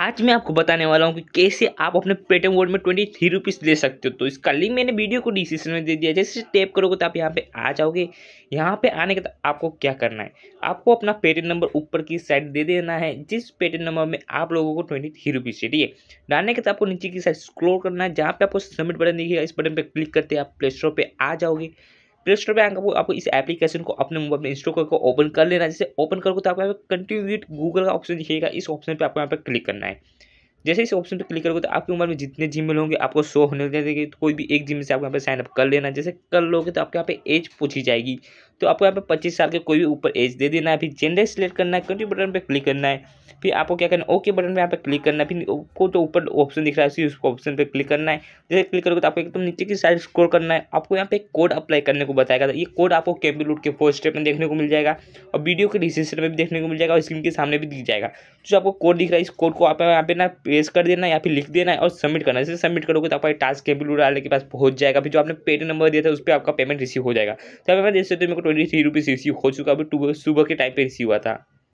आज मैं आपको बताने वाला हूँ कि कैसे आप अपने पेटीएम वोड में ट्वेंटी थ्री रुपीज़ ले सकते हो तो इसका लिंक मैंने वीडियो को डिस्क्रिप्शन में दे दिया जैसे टैप करोगे तो आप यहाँ पे आ जाओगे यहाँ पे आने के बाद आपको क्या करना है आपको अपना पेटीएम नंबर ऊपर की साइड दे देना है जिस पेटीएम नंबर में आप लोगों को ट्वेंटी थ्री रुपीज़ चाहिए डालने के बाद आपको नीचे की साइड स्क्रोल करना है जहाँ पर आपको सबमिट बटन दिखेगा इस बटन पर क्लिक करते आप प्ले स्टोर पर आ जाओगे प्ले स्टोर पर आएंगे आपको इस एप्लीकेशन को अपने मोबाइल में इंस्टॉल करके ओपन कर लेना जैसे ओपन करोगे तो आपको यहाँ पर कंटिन्यू विथ गूगल का ऑप्शन दिखेगा इस ऑप्शन पर आपको यहाँ पर क्लिक करना है जैसे इस ऑप्शन पर क्लिक करोगे तो आपके मोबाइल में जितने जीमेल होंगे आपको शो होने देंगे तो कोई भी एक जिम से आपको यहाँ पर साइनअप कर लेना जैसे कर लोगे तो आपके यहाँ पे एज पूछी जाएगी तो आपको यहाँ पे पच्चीस साल के कोई भी ऊपर एज दे देना है फिर जेंडर सेलेक्ट करना है कंट्री बटन पर क्लिक करना है फिर आपको क्या करना है ओके बटन पर यहाँ पे क्लिक करना है फिर को जो तो ऊपर ऑप्शन दिख रहा है उसी ऑप्शन पर क्लिक करना है जैसे क्लिक करोगे तो आपको एकदम नीचे की साइड स्क्रोल करना है आपको यहाँ पे कोड अप्लाई करने को बताएगा ये कोड आपको केपी लूट के फोर्थ स्टेप में देखने को मिल जाएगा और वीडियो के डिस्क्रिप्शन में भी देखने को मिल जाएगा और स्क्रीन के सामने भी दिख जाएगा तो जो आपको कोड दिख रहा है इस कोड को आप यहाँ पे ना पेश कर देना है या फिर लिख देना है और सबमिट करना है जैसे सबमिट करोगे तो आपका टास्क केपी लूट वाले के पास पहुंच जाएगा फिर जो आपने पेड नंबर दिया था उस पर आपका पेमेंट रिसीव हो जाएगा तो आप देख सकते हो मेरे को ट्वेंटी थ्री रुपीज़ रिसीव हो चुका अभी सुबह के टाइम पे रिसीव हुआ था